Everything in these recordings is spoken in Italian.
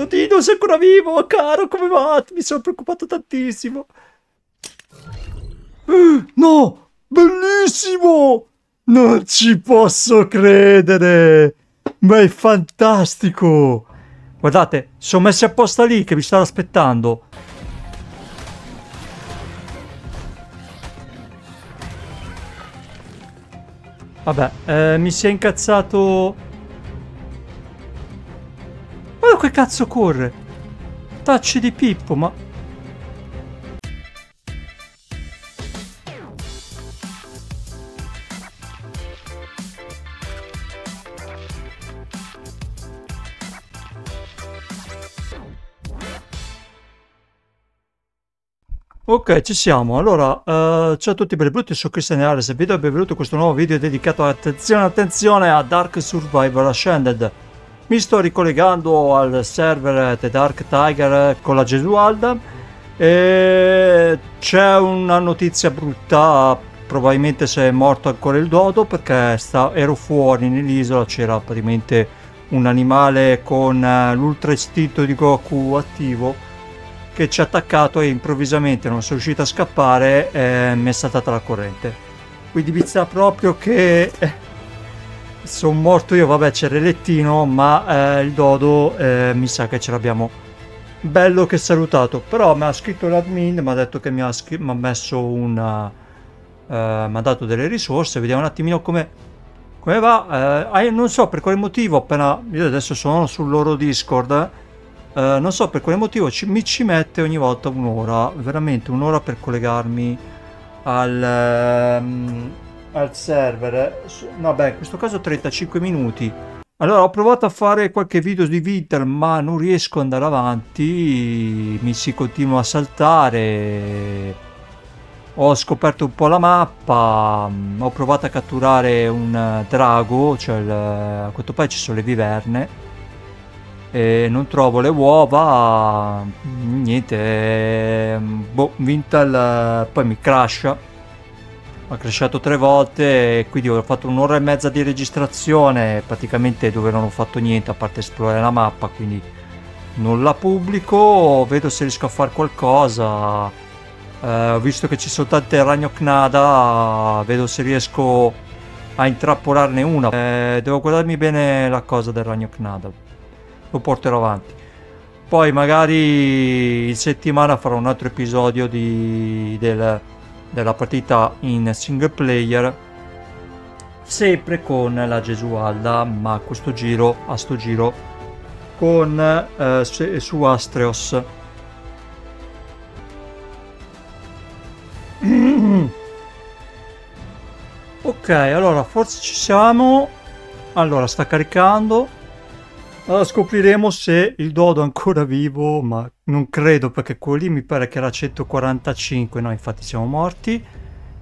Notino sei ancora vivo, caro, come va? Mi sono preoccupato tantissimo. Eh, no! Bellissimo! Non ci posso credere! Ma è fantastico! Guardate, sono messi apposta lì che mi stavo aspettando. Vabbè, eh, mi si è incazzato Guarda che cazzo corre! Tacci di Pippo, ma... Ok, ci siamo. Allora, uh, ciao a tutti belli brutti, sono Cristian Ares e vi do benvenuto a questo nuovo video dedicato, attenzione, attenzione, a Dark Survival Ascended. Mi sto ricollegando al server The Dark Tiger con la Gesualda e c'è una notizia brutta, probabilmente se è morto ancora il dodo perché sta, ero fuori nell'isola, c'era praticamente un animale con eh, l'ultra istinto di Goku attivo che ci ha attaccato e improvvisamente non sono riuscito a scappare e mi è saltata la corrente. Quindi mi sa proprio che eh, sono morto io, vabbè c'è il lettino, ma eh, il dodo eh, mi sa che ce l'abbiamo. Bello che salutato, però mi ha scritto l'admin, mi ha detto che mi ha, scri- mi ha messo un... Uh, eh, mi ha dato delle risorse, vediamo un attimino come, come va. Uh, non so per quale motivo, appena io adesso sono sul loro Discord, uh, non so per quale motivo ci, mi ci mette ogni volta un'ora, veramente un'ora per collegarmi al... Um, al server no beh in questo caso 35 minuti allora ho provato a fare qualche video di Winter ma non riesco ad andare avanti mi si continua a saltare ho scoperto un po' la mappa ho provato a catturare un drago cioè il, a quanto pare ci sono le viverne e non trovo le uova niente boh Vintal poi mi crasha ho cresciato tre volte e quindi ho fatto un'ora e mezza di registrazione praticamente dove non ho fatto niente a parte esplorare la mappa quindi non la pubblico vedo se riesco a fare qualcosa eh, visto che ci sono tante ragnocnada vedo se riesco a intrappolarne una eh, devo guardarmi bene la cosa del ragnocnada lo porterò avanti poi magari in settimana farò un altro episodio di, del della partita in single player sempre con la Gesualda ma questo giro a sto giro con eh, su Astreos ok allora forse ci siamo allora sta caricando allora scopriremo se il dodo è ancora vivo, ma non credo perché quelli mi pare che era 145, no infatti siamo morti.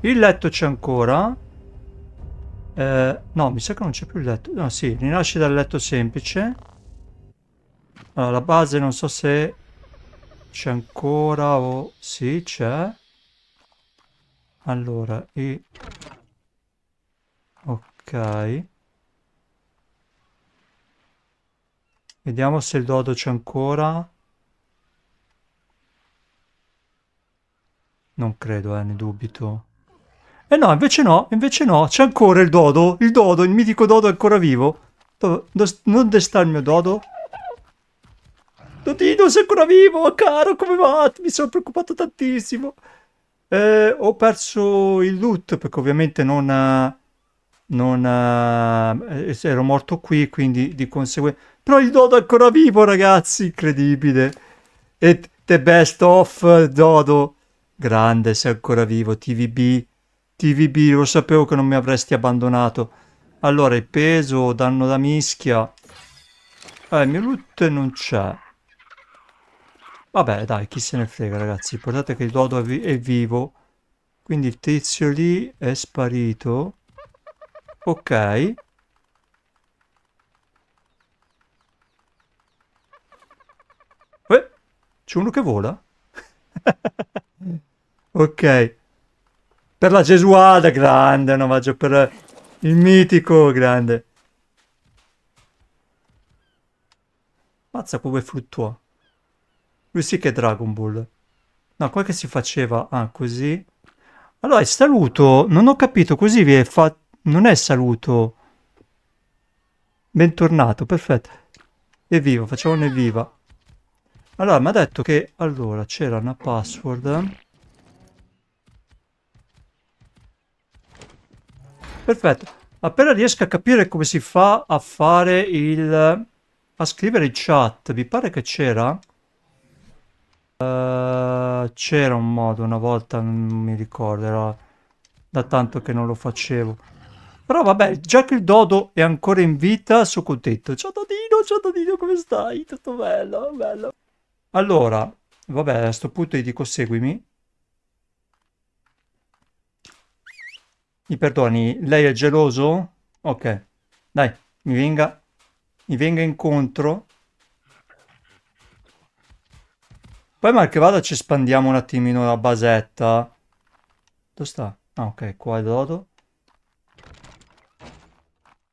Il letto c'è ancora. Eh, no, mi sa che non c'è più il letto. No, sì, rinasce dal letto semplice. Allora, la base non so se c'è ancora o... Sì, c'è. Allora, i... Ok. Vediamo se il dodo c'è ancora. Non credo, eh, ne dubito. E eh no, invece no, invece no, c'è ancora il dodo, il dodo, il mitico dodo è ancora vivo. Non destare il mio dodo? Dodino, sei ancora vivo, caro, come va? Mi sono preoccupato tantissimo. Eh, ho perso il loot, perché ovviamente non... non eh, ero morto qui, quindi di conseguenza... Però il Dodo è ancora vivo, ragazzi. Incredibile. E the best of Dodo. Grande, sei ancora vivo. TVB. TVB, lo sapevo che non mi avresti abbandonato. Allora, il peso, danno da mischia. Eh, il mio loot non c'è. Vabbè, dai, chi se ne frega, ragazzi. Guardate che il Dodo è, vi è vivo. Quindi il tizio lì è sparito. Ok. C'è uno che vola? ok. Per la Gesualda, grande, un omaggio per il mitico, grande. Mazza come fluttuò. Lui sì che è Dragon Ball. No, qua che si faceva... Ah, così. Allora, il saluto, non ho capito, così vi è fatto... Non è saluto. Bentornato, perfetto. Evviva, facciamo un evviva. Allora, mi ha detto che... Allora, c'era una password. Perfetto. Appena riesco a capire come si fa a fare il... A scrivere il chat, vi pare che c'era? Uh, c'era un modo, una volta non mi ricordo, era da tanto che non lo facevo. Però vabbè, già che il dodo è ancora in vita, sono contento. Ciao Dodino, ciao Dodino, come stai? Tutto bello, bello. Allora, vabbè, a questo punto gli dico seguimi. Mi perdoni, lei è geloso? Ok, dai, mi venga, mi venga incontro. Poi mal che vada ci espandiamo un attimino la basetta. Dove sta? Ah, ok, qua è dodo.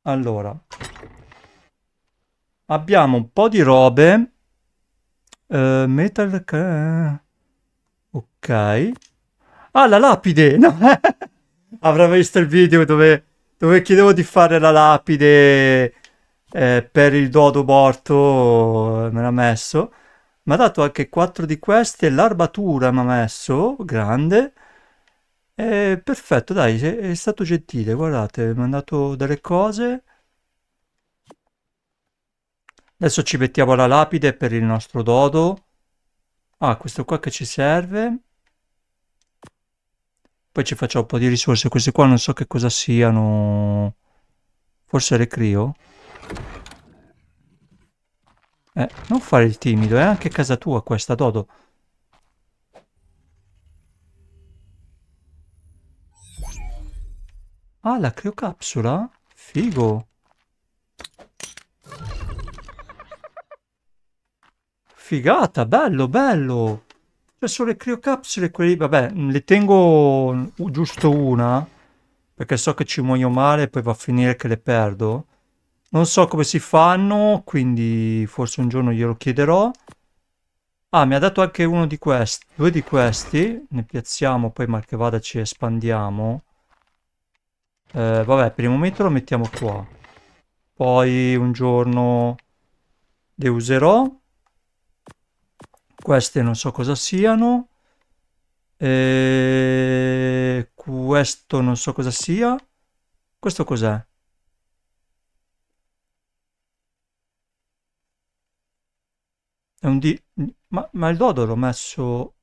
Allora. Abbiamo un po' di robe Uh, metal... Ok. Ah, la lapide! No. Avrà visto il video dove, dove, chiedevo di fare la lapide eh, per il dodo morto. Me l'ha messo. Mi ha dato anche quattro di queste. L'armatura mi ha messo, grande. Eh, perfetto, dai, è, è stato gentile. Guardate, mi ha dato delle cose. Adesso ci mettiamo la lapide per il nostro dodo. Ah, questo qua che ci serve. Poi ci facciamo un po' di risorse. Queste qua non so che cosa siano. Forse le crio? Eh, non fare il timido, è anche casa tua questa, Dodo. Ah, la criocapsula? Figo. Figata, bello, bello. Cioè sono le criocapsule quelle... Vabbè, mm, le tengo mm, giusto una. Perché so che ci muoio male e poi va a finire che le perdo. Non so come si fanno, quindi forse un giorno glielo chiederò. Ah, mi ha dato anche uno di questi. Due di questi. Ne piazziamo, poi mal che vada ci espandiamo. Eh, vabbè, per il momento lo mettiamo qua. Poi un giorno le userò queste non so cosa siano e eh, questo non so cosa sia questo cos'è? è un di... ma, ma il dodo l'ho messo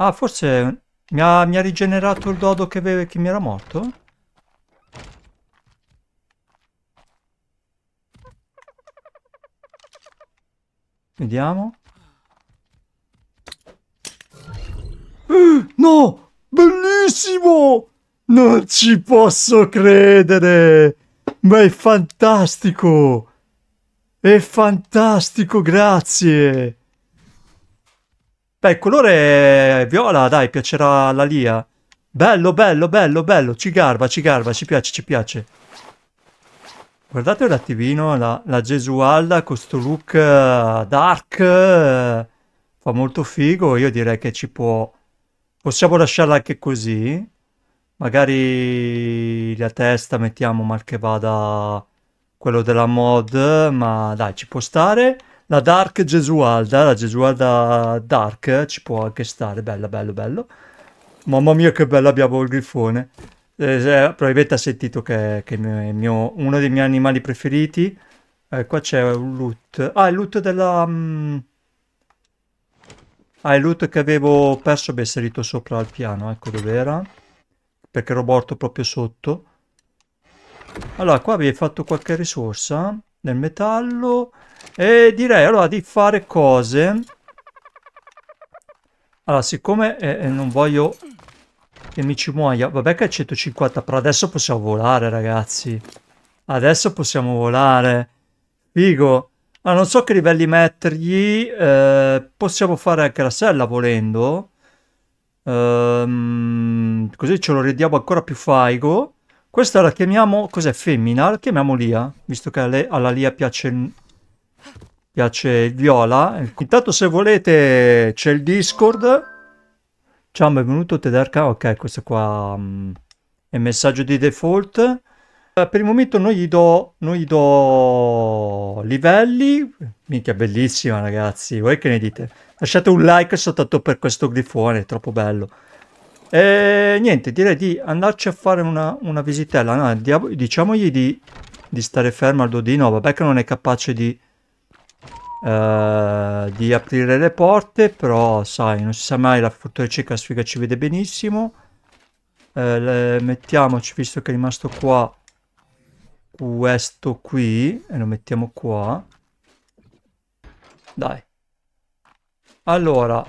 ah forse mi ha, mi ha rigenerato il dodo che, che mi era morto? Vediamo. Eh, no! Bellissimo! Non ci posso credere! Ma è fantastico! È fantastico, grazie! Beh, il colore è viola, dai, piacerà alla Lia. Bello, bello, bello, bello, ci garba, ci garba, ci piace, ci piace. Guardate un attimino la, la Gesualda con questo look eh, dark, eh, fa molto figo, io direi che ci può... Possiamo lasciarla anche così, magari la testa mettiamo mal che vada quello della mod, ma dai ci può stare. La Dark Gesualda, la Gesualda Dark ci può anche stare, bella, bello, bello. Mamma mia che bella abbiamo il grifone eh, probabilmente ha sentito che, che è mio, uno dei miei animali preferiti. Eh, qua c'è un loot. Ah, il loot della... Mm, ah, il loot che avevo perso beh, inserito sopra al piano, ecco dove era. Perché ero morto proprio sotto. Allora, qua vi ho fatto qualche risorsa del metallo. E direi allora di fare cose... Allora, siccome eh, eh non voglio che mi ci muoia. Vabbè che è 150, però adesso possiamo volare, ragazzi. Adesso possiamo volare. Figo. Ma non so che livelli mettergli. Eh, possiamo fare anche la sella volendo. Ehm, così ce lo rendiamo ancora più faigo. Questa la chiamiamo... Cos'è? Femmina? La chiamiamo Lia. Visto che alle, alla Lia piace... Piace il viola. Intanto se volete c'è il Discord Ciao, benvenuto Tedarca. Ok, questo qua um, è il messaggio di default. Uh, per il momento non gli do, non gli do livelli. Minchia, bellissima ragazzi. Voi che ne dite? Lasciate un like soltanto per questo grifone, è troppo bello. E niente, direi di andarci a fare una, una visitella. No, diciamogli di, di stare fermo al dodino. Vabbè che non è capace di eh, di aprire le porte, però sai, non si sa mai, la fortuna la sfiga ci vede benissimo. Eh, mettiamoci, visto che è rimasto qua, questo qui, e lo mettiamo qua. Dai. Allora,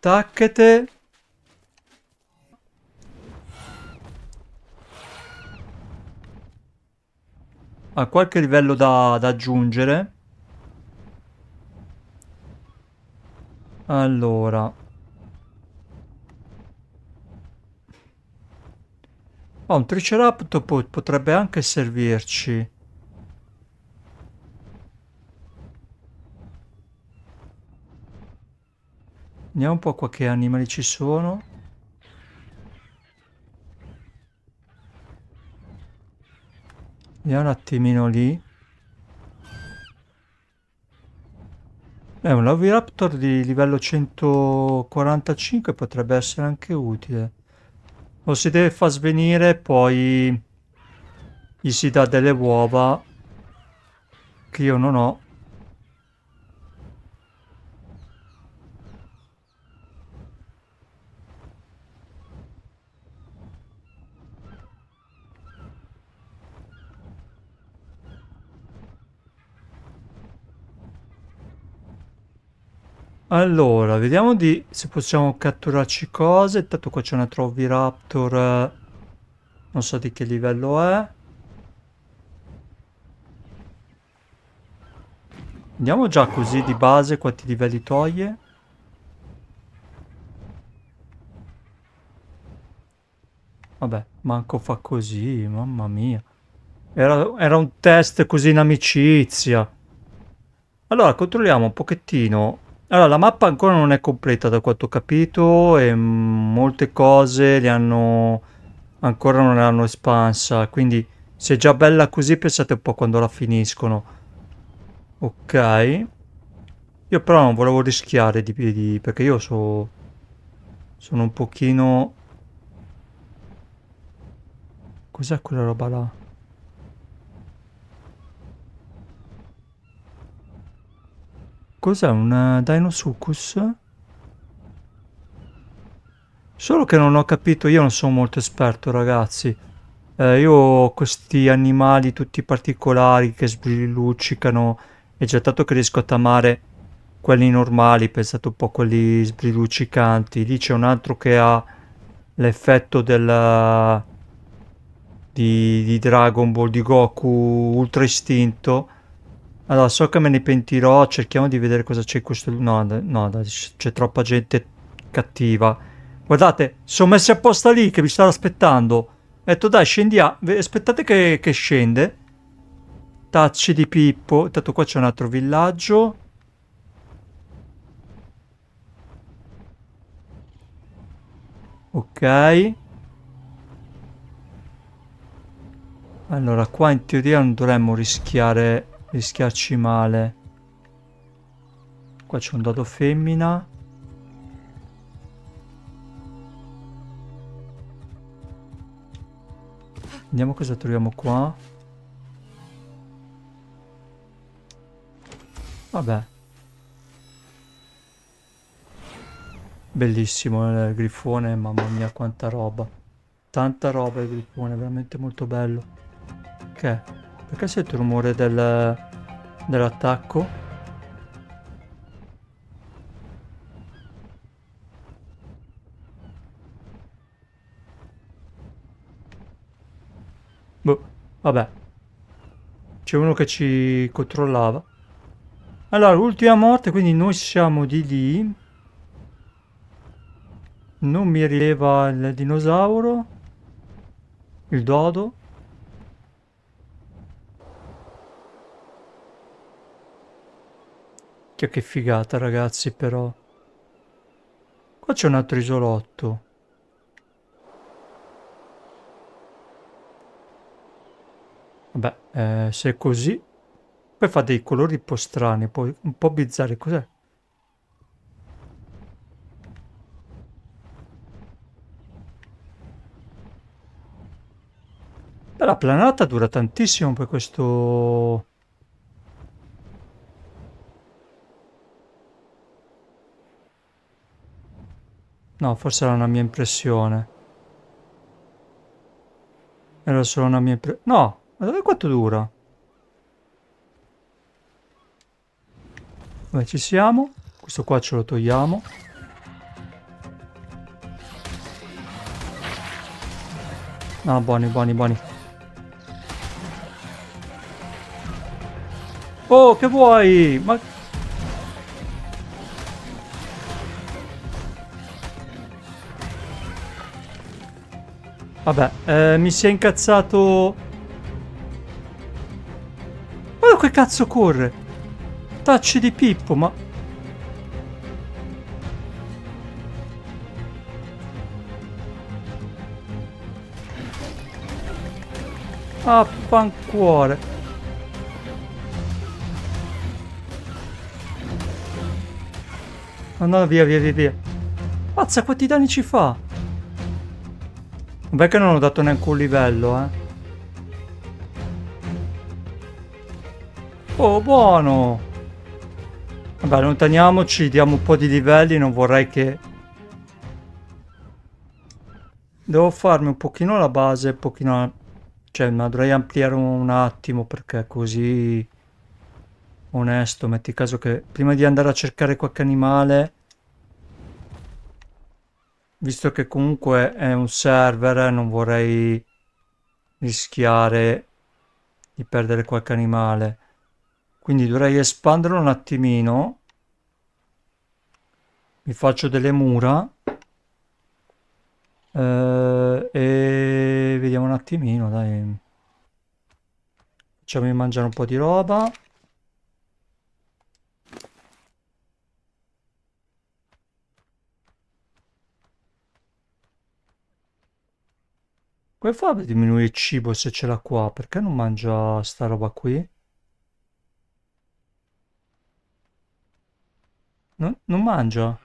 tacchete. Ha qualche livello da, da aggiungere. Allora. Oh, un triceratopo potrebbe anche servirci. Vediamo un po' qua che animali ci sono. Vediamo un attimino lì. Eh, un Oviraptor di livello 145 potrebbe essere anche utile. O si deve far svenire, poi gli si dà delle uova che io non ho. Allora, vediamo di, se possiamo catturarci cose. Tanto qua c'è una raptor eh, Non so di che livello è. Andiamo già così di base quanti livelli toglie. Vabbè, manco fa così, mamma mia. Era, era un test così in amicizia. Allora, controlliamo un pochettino allora, la mappa ancora non è completa da quanto ho capito e molte cose li hanno ancora non l'hanno espansa, quindi se è già bella così pensate un po' quando la finiscono. Ok. Io però non volevo rischiare di, di perché io so, sono un pochino Cos'è quella roba là? Cos'è un eh, Dinosuchus? Solo che non ho capito, io non sono molto esperto ragazzi. Eh, io ho questi animali tutti particolari che sbrilluccicano e già tanto che riesco a tamare quelli normali, pensate un po' a quelli sbrilluccicanti. Lì c'è un altro che ha l'effetto del... Eh, di, di Dragon Ball, di Goku Ultra Istinto allora, so che me ne pentirò, cerchiamo di vedere cosa c'è in questo... No, no, c'è troppa gente cattiva. Guardate, sono messi apposta lì che mi stanno aspettando. Ho detto dai, scendiamo, aspettate che, che scende. Tacci di Pippo. Intanto qua c'è un altro villaggio. Ok. Allora, qua in teoria non dovremmo rischiare rischiarci male qua c'è un dado femmina vediamo cosa troviamo qua vabbè bellissimo eh, il grifone mamma mia quanta roba tanta roba il grifone veramente molto bello ok perché sento il rumore del, dell'attacco? Boh, vabbè. C'è uno che ci controllava. Allora, ultima morte, quindi noi siamo di lì. Non mi rileva il dinosauro. Il dodo. Minchia che figata ragazzi però. Qua c'è un altro isolotto. Vabbè, eh, se è così... Poi fa dei colori un po' strani, un po' bizzarri. Cos'è? La planata dura tantissimo per questo No, forse era una mia impressione. Era solo una mia impressione. No, ma dove quanto dura? Beh, ci siamo. Questo qua ce lo togliamo. No, buoni, buoni, buoni. Oh, che vuoi? Ma Vabbè, eh, mi si è incazzato... Guarda che cazzo corre! Tacci di Pippo, ma... Ah, pancuore! no, via, via, via, via. Mazza, quanti danni ci fa? Beh che non ho dato neanche un livello, eh. Oh, buono! Vabbè, allontaniamoci, diamo un po' di livelli, non vorrei che... Devo farmi un pochino la base, un pochino... Cioè, ma dovrei ampliare un attimo, perché così... Onesto, metti caso che prima di andare a cercare qualche animale visto che comunque è un server non vorrei rischiare di perdere qualche animale quindi dovrei espanderlo un attimino mi faccio delle mura eh, e vediamo un attimino dai facciamo mangiare un po' di roba Come fa a diminuire il cibo se ce l'ha qua? Perché non mangia sta roba qui? Non, non mangia?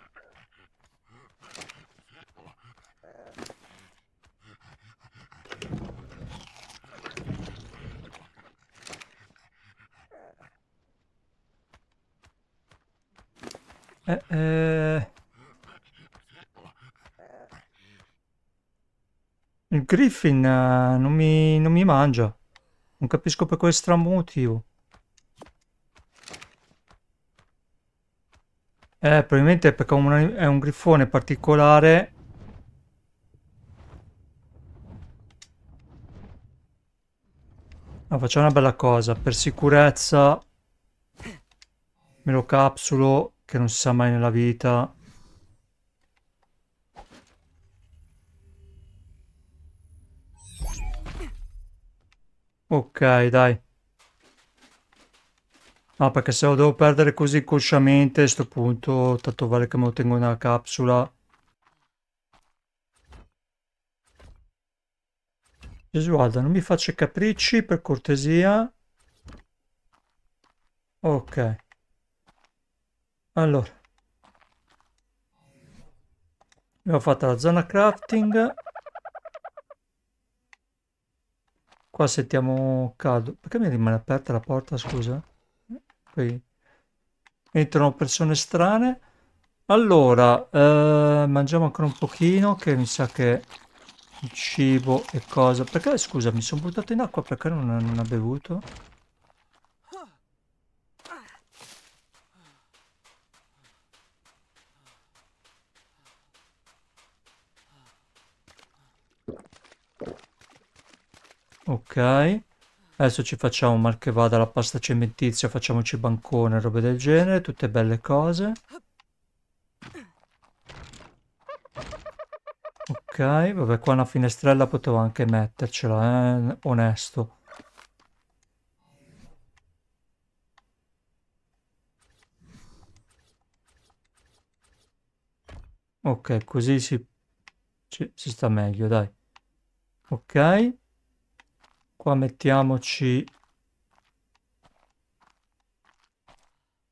Eh, eh... Griffin eh, non, mi, non mi mangia. Non capisco per quale strano motivo. Eh, probabilmente perché un, è un grifone particolare. No, facciamo una bella cosa. Per sicurezza me lo capsulo, che non si sa mai nella vita. Ok, dai. No, perché se lo devo perdere così consciamente, a sto punto, tanto vale che me lo tengo nella capsula. Gesualda, non mi faccia capricci, per cortesia. Ok. Allora. Abbiamo fatto la zona crafting. Qua sentiamo caldo. Perché mi rimane aperta la porta, scusa? Qui. Entrano persone strane. Allora, eh, mangiamo ancora un pochino, che mi sa che cibo e cosa. Perché, scusa, mi sono buttato in acqua perché non, non ha bevuto? Ok. Adesso ci facciamo mal che vada la pasta cementizia, facciamoci bancone, robe del genere, tutte belle cose. Ok, vabbè qua una finestrella potevo anche mettercela, eh, onesto. Ok, così si, si sta meglio, dai. Ok. Qua mettiamoci...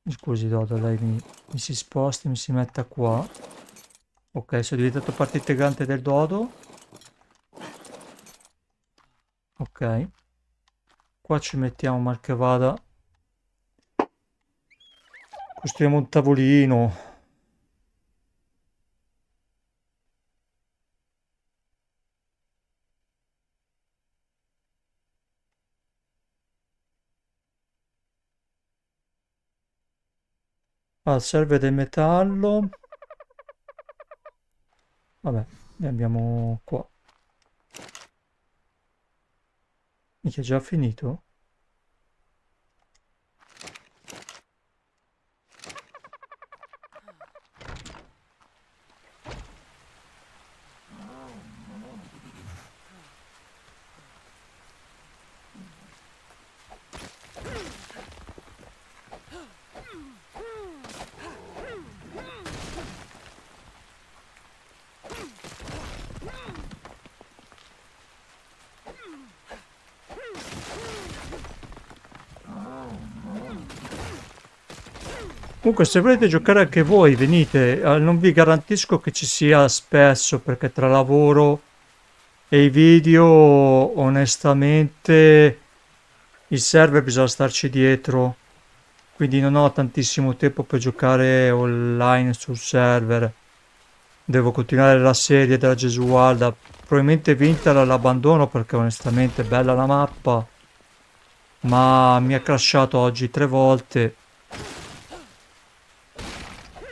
Scusi Dodo, lei mi, mi si sposti, mi si metta qua. Ok, sono diventato parte integrante del Dodo. Ok. Qua ci mettiamo mal che vada. Costruiamo un tavolino. Ah, serve del metallo. Vabbè, ne abbiamo qua. Mi è già finito? Comunque se volete giocare anche voi venite, eh, non vi garantisco che ci sia spesso perché tra lavoro e i video onestamente il server bisogna starci dietro quindi non ho tantissimo tempo per giocare online sul server devo continuare la serie della Gesualda probabilmente Winter l'abbandono perché onestamente è bella la mappa ma mi ha crashato oggi tre volte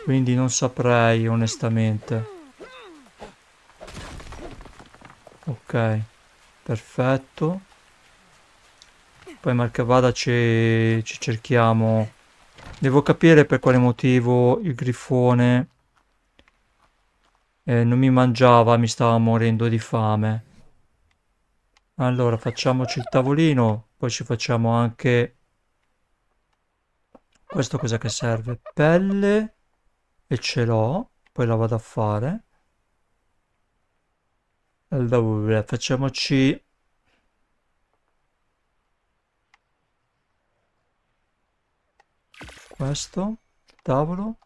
quindi non saprei onestamente. Ok, perfetto. Poi Marcavada ci, ci cerchiamo. Devo capire per quale motivo il grifone eh, non mi mangiava, mi stava morendo di fame. Allora, facciamoci il tavolino, poi ci facciamo anche... Questo cosa che serve? Pelle e ce l'ho poi la vado a fare allora facciamoci questo tavolo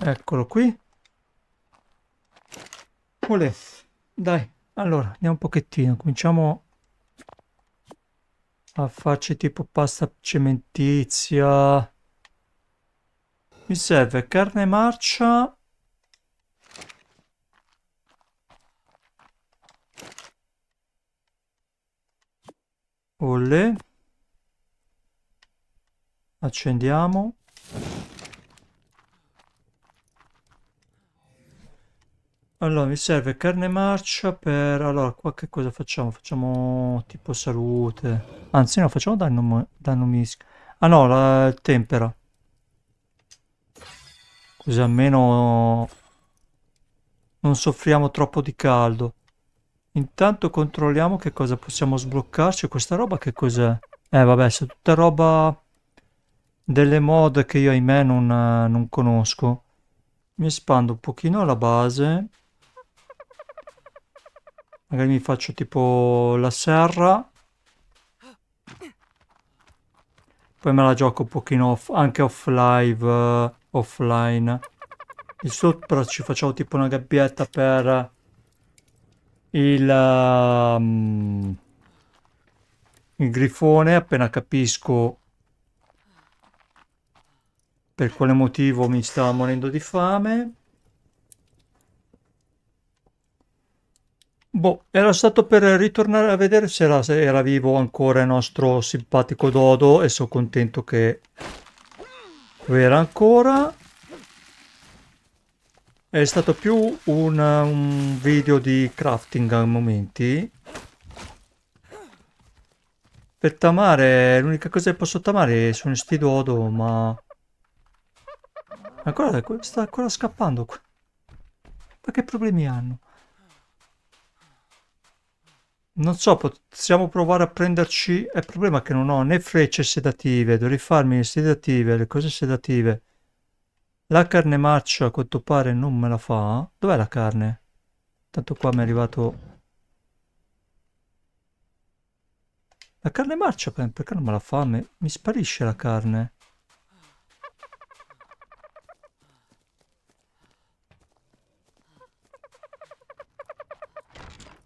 eccolo qui Olè, dai allora, andiamo un pochettino, cominciamo a farci tipo pasta cementizia. Mi serve carne marcia. Olle. Accendiamo. Allora, mi serve carne marcia per... Allora, qua che cosa facciamo? Facciamo tipo salute. Anzi, no, facciamo danno, danno mischio. Ah no, la tempera. Così almeno non soffriamo troppo di caldo. Intanto controlliamo che cosa possiamo sbloccarci. Questa roba che cos'è? Eh vabbè, se tutta roba delle mod che io ahimè non, non conosco. Mi espando un pochino la base. Magari mi faccio tipo la serra. Poi me la gioco un pochino off, anche off live, uh, eh, offline. Il sopra ci facciamo tipo una gabbietta per il, um, il grifone. Appena capisco per quale motivo mi sta morendo di fame. Boh, era stato per ritornare a vedere se era, se era vivo ancora il nostro simpatico Dodo e sono contento che lo era ancora. È stato più un, un video di crafting a momenti. Per tamare, l'unica cosa che posso tamare sono questi Dodo, ma... Ancora, sta ancora scappando. Ma che problemi hanno? Non so, possiamo provare a prenderci... È Il problema che non ho né frecce sedative, dovrei farmi le sedative, le cose sedative. La carne marcia a quanto pare non me la fa. Dov'è la carne? Tanto qua mi è arrivato... La carne marcia perché non me la fa? mi sparisce la carne.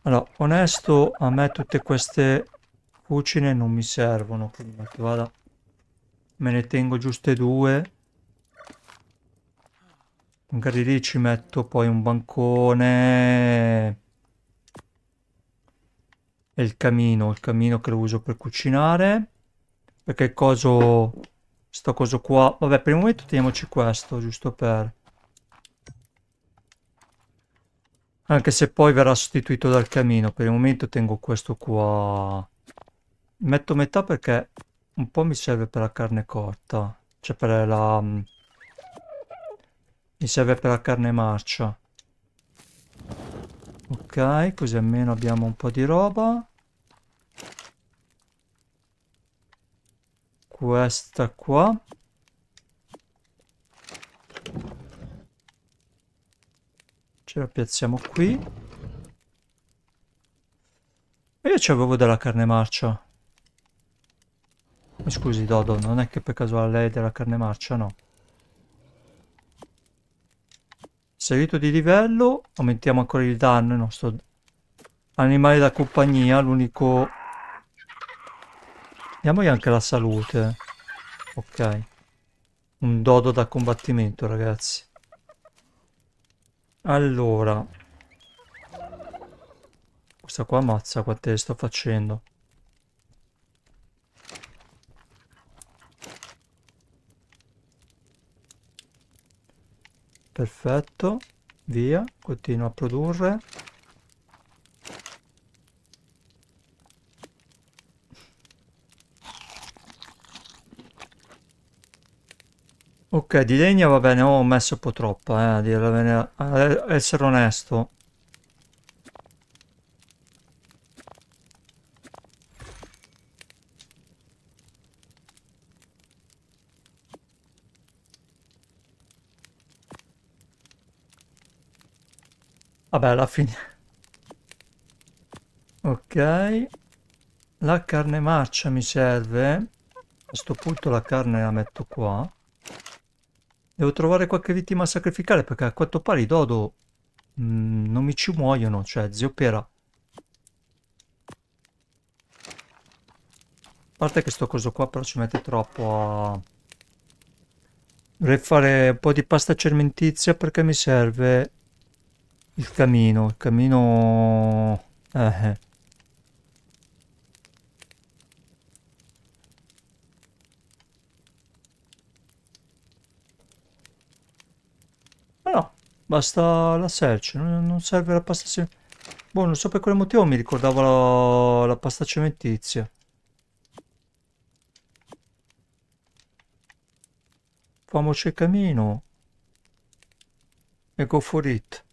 Allora, onesto, a me tutte queste cucine non mi servono, quindi vada. Me ne tengo giuste due. Magari lì ci metto poi un bancone e il camino, il camino che lo uso per cucinare. Perché coso, sto coso qua, vabbè per il momento teniamoci questo, giusto per... anche se poi verrà sostituito dal camino per il momento tengo questo qua metto metà perché un po' mi serve per la carne cotta cioè per la mm, mi serve per la carne marcia ok così almeno abbiamo un po' di roba questa qua ce la piazziamo qui e io avevo della carne marcia mi scusi Dodo non è che per caso a lei della carne marcia no salito di livello aumentiamo ancora il danno il nostro animale da compagnia l'unico diamogli anche la salute ok un dodo da combattimento ragazzi allora. Questa qua ammazza quante sto facendo. Perfetto. Via. Continua a produrre. Ok, di legna va bene, ho messo un po' troppa, eh, a dirla bene, ad essere onesto. Vabbè, alla fine. Ok. La carne marcia mi serve. A questo punto la carne la metto qua. Devo trovare qualche vittima sacrificale perché a quanto pare i dodo mh, mm, non mi ci muoiono, cioè zio pera. A parte che sto coso qua però ci mette troppo a... Dovrei fare un po' di pasta cementizia perché mi serve il camino. Il camino... Eh. eh. Basta la search, non serve la pasta cementizia. Boh, non so per quale motivo mi ricordavo la, la pasta cementizia. Famoci il camino. E go for it.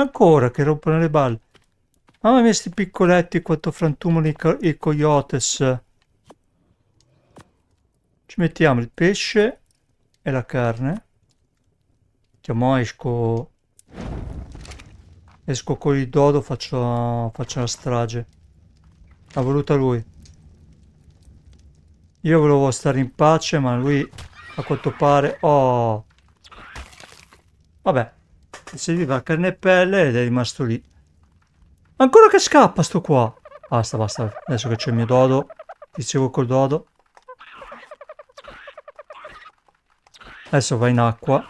Ancora che rompono le balle. Mamma mia, sti piccoletti quanto frantumano i, co i coyotes. Ci mettiamo il pesce e la carne. Mettiamo esco... Esco con il dodo, faccio, faccio una strage. L'ha voluta lui. Io volevo stare in pace, ma lui a quanto pare... Oh! Vabbè, che serviva a carne e pelle ed è rimasto lì. Ancora che scappa sto qua! Basta, basta, adesso che c'è il mio dodo, ti seguo col dodo. Adesso va in acqua.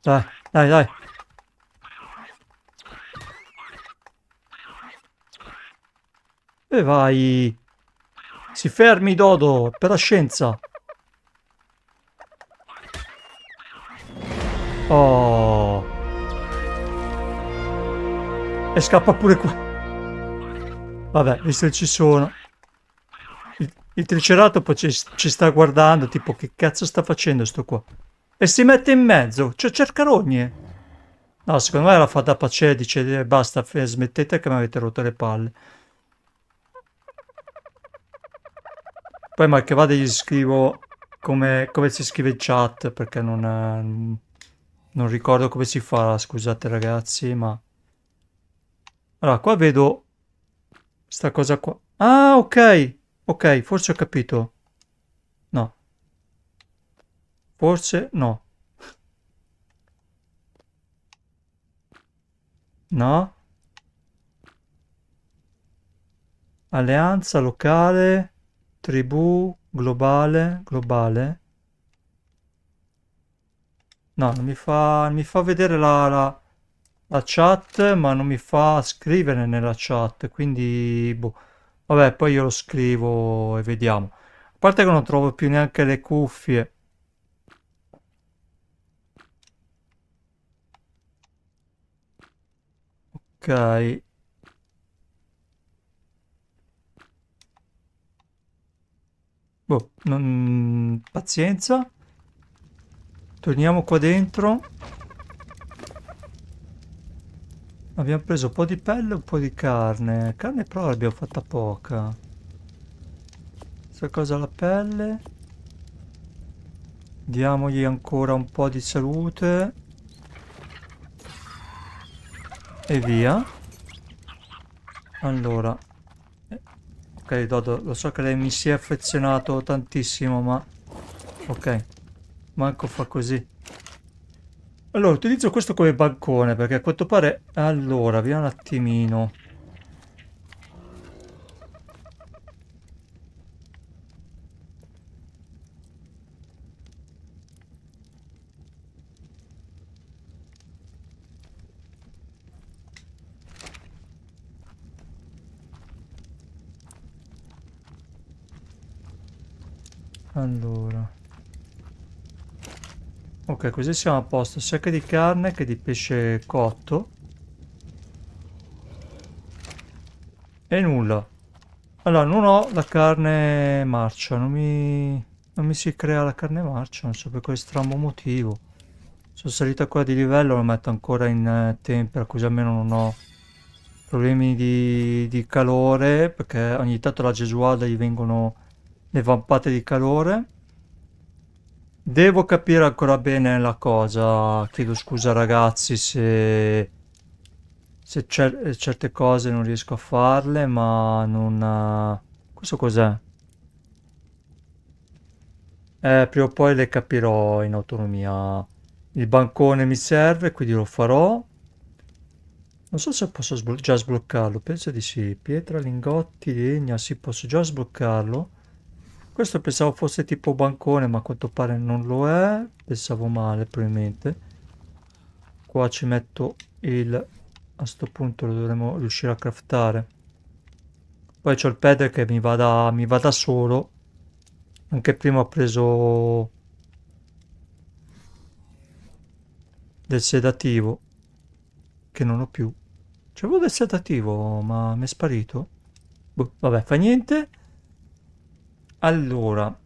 Dai, dai, dai. E vai. Si fermi, Dodo, per la scienza. Oh. E scappa pure qua. Vabbè, visto che ci sono. Il, il triceratopo ci, ci, sta guardando, tipo, che cazzo sta facendo sto qua? E si mette in mezzo, cioè cerca rogne. No, secondo me la fa da pace, dice, eh, basta, smettete che mi avete rotto le palle. Poi ma che vada gli scrivo come, come si scrive il chat, perché non... È... Eh, non ricordo come si fa, scusate ragazzi, ma... Allora, qua vedo sta cosa qua. Ah, ok! Ok, forse ho capito. No. Forse no. No. Alleanza locale, tribù, globale, globale. No, non mi fa, mi fa vedere la, la, la, chat, ma non mi fa scrivere nella chat, quindi boh. Vabbè, poi io lo scrivo e vediamo. A parte che non trovo più neanche le cuffie. Ok. Boh, non... pazienza torniamo qua dentro abbiamo preso un po' di pelle e un po' di carne carne però l'abbiamo fatta poca questa cosa la pelle diamogli ancora un po' di salute e via allora eh, ok Dodo lo so che lei mi si è affezionato tantissimo ma ok Manco fa così. Allora, utilizzo questo come balcone, perché a quanto pare... Allora, vediamo un attimino. Allora... Ok, così siamo a posto sia che di carne che di pesce cotto. E nulla. Allora, non ho la carne marcia, non mi... Non mi si crea la carne marcia, non so per quale strano motivo. Sono salito qua di livello, lo metto ancora in eh, tempera, così almeno non ho problemi di, di calore, perché ogni tanto la gesualda gli vengono le vampate di calore. Devo capire ancora bene la cosa. Chiedo scusa ragazzi se, se cer certe cose non riesco a farle, ma non... Eh, questo cos'è? Eh, prima o poi le capirò in autonomia. Il bancone mi serve, quindi lo farò. Non so se posso sblo già sbloccarlo, penso di sì. Pietra, lingotti, legna, sì, posso già sbloccarlo. Questo pensavo fosse tipo bancone, ma a quanto pare non lo è. Pensavo male, probabilmente. Qua ci metto il... A sto punto lo dovremmo riuscire a craftare. Poi c'ho il pedre che mi va, da, mi va da solo. Anche prima ho preso... Del sedativo. Che non ho più. C'avevo del sedativo, ma mi è sparito. Boh, vabbè, fa niente. Allora.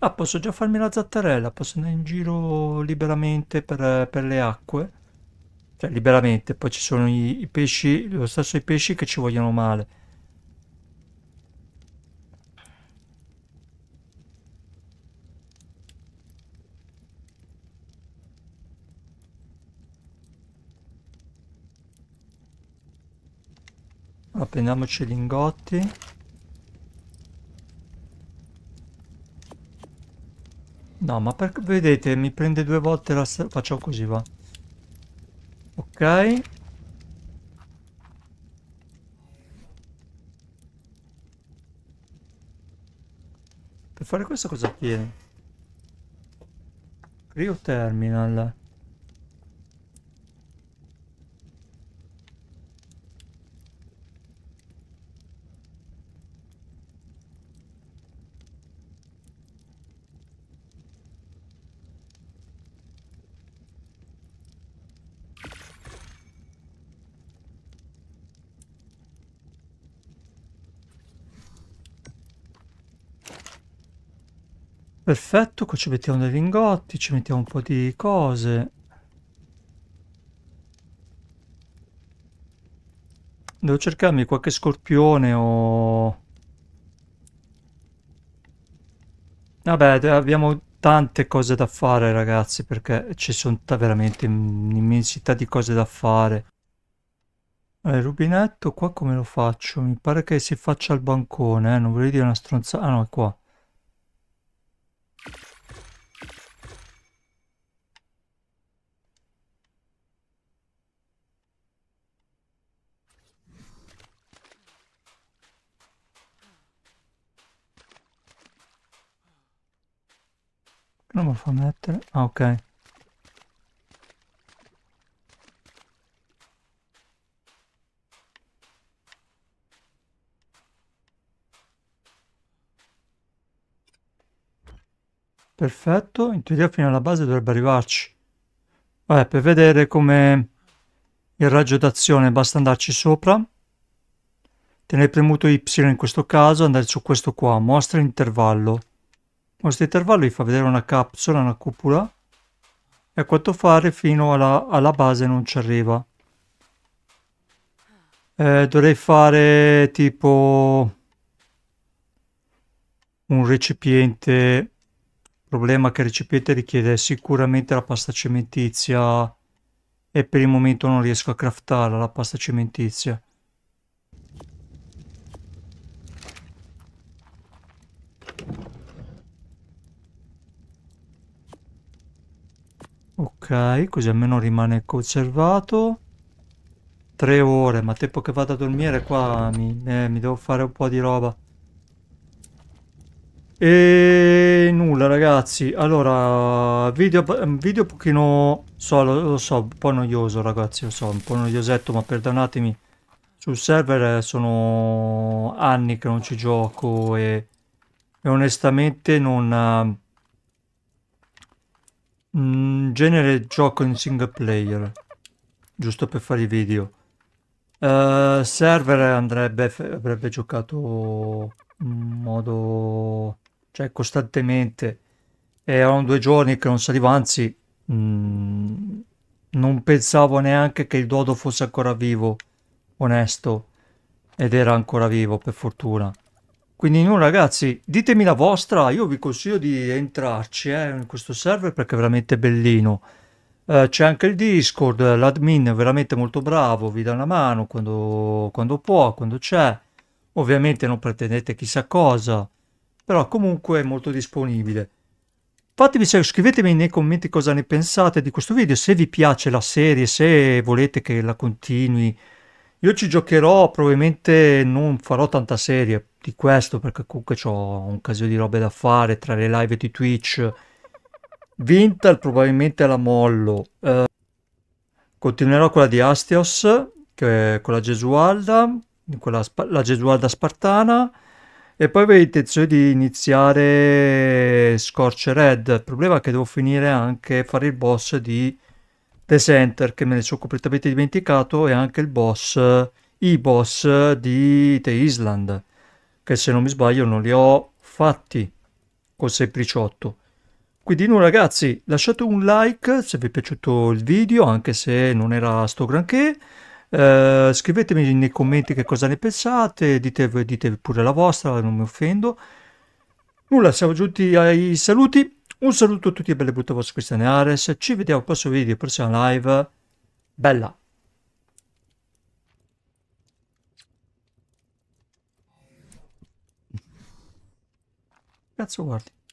Ah, posso già farmi la zattarella, posso andare in giro liberamente per, per le acque. Cioè, liberamente, poi ci sono i, i pesci, lo stesso i pesci che ci vogliono male. Allora, prendiamoci i lingotti. No, ma per, vedete, mi prende due volte la... Facciamo così, va. Ok. Per fare questo cosa chiede? Cryo Terminal. Perfetto, qua ci mettiamo dei lingotti, ci mettiamo un po' di cose. Devo cercarmi qualche scorpione o... Vabbè, abbiamo tante cose da fare ragazzi, perché ci sono veramente un'immensità di cose da fare. il rubinetto qua come lo faccio? Mi pare che si faccia al bancone, eh? non vorrei dire una stronzata... Ah no, è qua. Não vou mettere, Ah, ok. Perfetto, in teoria fino alla base dovrebbe arrivarci. Vabbè, per vedere come il raggio d'azione basta andarci sopra, tenere premuto Y in questo caso, andare su questo qua, mostra intervallo. Mostra intervallo vi fa vedere una capsula, una cupola, e a quanto fare fino alla, alla base non ci arriva. Eh, dovrei fare tipo un recipiente problema che recepite richiede sicuramente la pasta cementizia e per il momento non riesco a craftarla la pasta cementizia. Ok, così almeno rimane conservato. Tre ore, ma tempo che vado a dormire qua mi, eh, mi devo fare un po' di roba. E nulla ragazzi, allora video, video un pochino, so, lo, lo, so, un po' noioso ragazzi, lo so, un po' noiosetto ma perdonatemi, sul server eh, sono anni che non ci gioco e, e onestamente non... Eh, in genere gioco in single player, giusto per fare i video. Uh, server andrebbe, avrebbe giocato in modo cioè costantemente. Erano due giorni che non salivo, anzi, mh, mm, non pensavo neanche che il dodo fosse ancora vivo, onesto, ed era ancora vivo, per fortuna. Quindi no ragazzi, ditemi la vostra, io vi consiglio di entrarci eh, in questo server perché è veramente bellino. Eh, c'è anche il Discord, l'admin è veramente molto bravo, vi dà una mano quando, quando può, quando c'è. Ovviamente non pretendete chissà cosa, però comunque è molto disponibile. Fatemi sapere, scrivetemi nei commenti cosa ne pensate di questo video, se vi piace la serie, se volete che la continui. Io ci giocherò, probabilmente non farò tanta serie di questo perché comunque ho un casino di robe da fare tra le live di Twitch. Vintal probabilmente la mollo. Eh, continuerò la di Astios, che è con la Gesualda, quella, la Gesualda spartana. E poi avevo intenzione di iniziare Scorch Red. Il problema è che devo finire anche fare il boss di The Center, che me ne sono completamente dimenticato, e anche il boss, i boss di The Island, che se non mi sbaglio non li ho fatti col sempliciotto. Quindi nulla ragazzi, lasciate un like se vi è piaciuto il video, anche se non era sto granché. Eh, scrivetemi nei commenti che cosa ne pensate, dite, dite pure la vostra, non mi offendo. Nulla, siamo giunti ai saluti. Un saluto a tutti e belle brutte vostre Cristiane Ares. Ci vediamo al prossimo video, prossima live. Bella! Cazzo guardi.